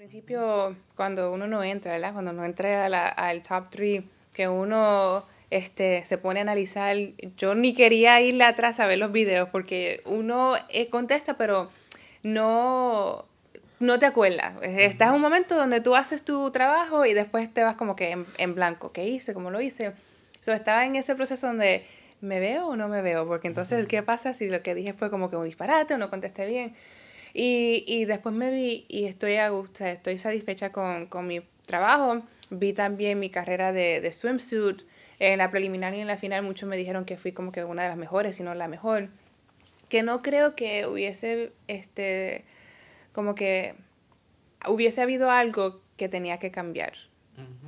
principio, cuando uno no entra, ¿verdad? Cuando no entra al top 3, que uno este, se pone a analizar, yo ni quería irle atrás a ver los videos, porque uno eh, contesta, pero no, no te acuerdas. Estás en un momento donde tú haces tu trabajo y después te vas como que en, blanco. ¿Qué hice? ¿Cómo lo hice? So, estaba en ese proceso donde me veo o no me veo, porque entonces, ¿qué pasa si lo que dije fue como que un disparate o no contesté bien? Y, y después me vi y estoy a gusto, estoy satisfecha con, con mi trabajo. Vi también mi carrera de, de swimsuit. En la preliminar y en la final muchos me dijeron que fui como que una de las mejores, si no la mejor. Que no creo que hubiese, este, como que hubiese habido algo que tenía que cambiar.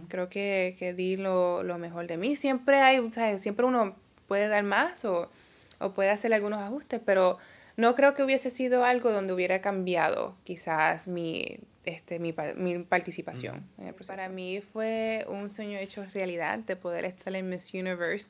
Creo que, que di lo, lo, mejor de mí. Siempre hay, o sea, siempre uno puede dar más o, o puede hacer algunos ajustes, pero no creo que hubiese sido algo donde hubiera cambiado quizás mi, este, mi, mi participación en el proceso. Para mí fue un sueño hecho realidad de poder estar en Miss Universe.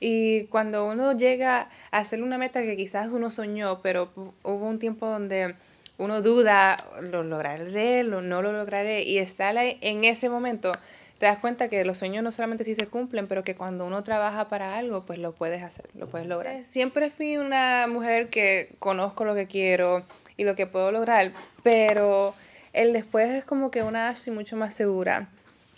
Y cuando uno llega a hacer una meta que quizás uno soñó, pero hubo un tiempo donde uno duda, lo lograré, lo, no lo lograré, y estar en ese momento te das cuenta que los sueños no solamente sí se cumplen, pero que cuando uno trabaja para algo, pues lo puedes hacer, lo puedes lograr. Siempre fui una mujer que conozco lo que quiero y lo que puedo lograr, pero el después es como que una Ashley mucho más segura,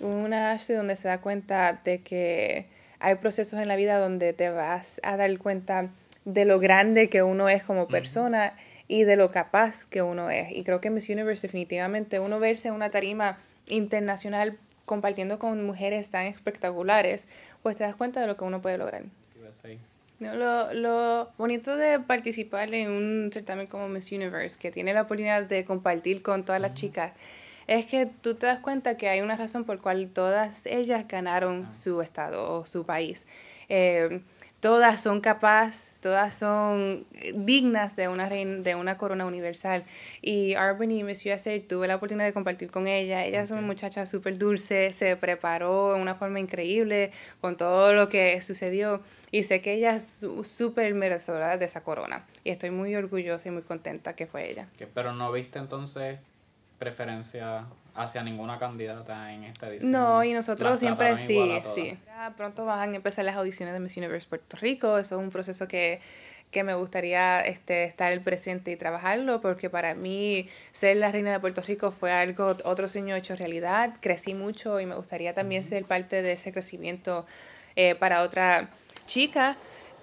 una Ashley donde se da cuenta de que hay procesos en la vida donde te vas a dar cuenta de lo grande que uno es como persona. y de lo capaz que uno es. Y creo que Miss Universe definitivamente uno verse en una tarima internacional compartiendo con mujeres tan espectaculares, pues te das cuenta de lo que uno puede lograr. No, lo, lo, bonito de participar en un certamen como Miss Universe, que tiene la oportunidad de compartir con todas las chicas, es que tú te das cuenta que hay una razón por la cual todas ellas ganaron ah. su estado o su país. Eh, todas son capaces, todas son eh, dignas de una, de una corona universal. Y y Miss USA, tuve la oportunidad de compartir con ella. Ella es una muchacha súper dulce, se preparó de una forma increíble con todo lo que sucedió. Y sé que ella es súper merecedora de esa corona. Y estoy muy orgullosa y muy contenta que fue ella. Pero no viste entonces preferencia hacia ninguna candidata en esta edición. No, y nosotros siempre sí, sí pronto van a empezar las audiciones de Miss Universe Puerto Rico. Eso es un proceso que, que me gustaría este, estar presente y trabajarlo, porque para mí ser la reina de Puerto Rico fue algo, otro sueño hecho realidad. Crecí mucho y me gustaría también ser parte de ese crecimiento eh, para otra chica.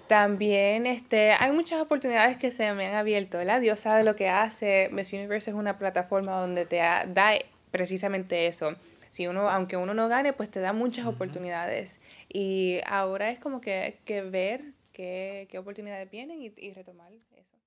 También este, hay muchas oportunidades que se me han abierto. La Dios sabe lo que hace. Miss Universe es una plataforma donde te da precisamente eso si uno, aunque uno no gane, pues te da muchas oportunidades. Y ahora es como que, que ver qué, qué oportunidades vienen y, y retomar eso.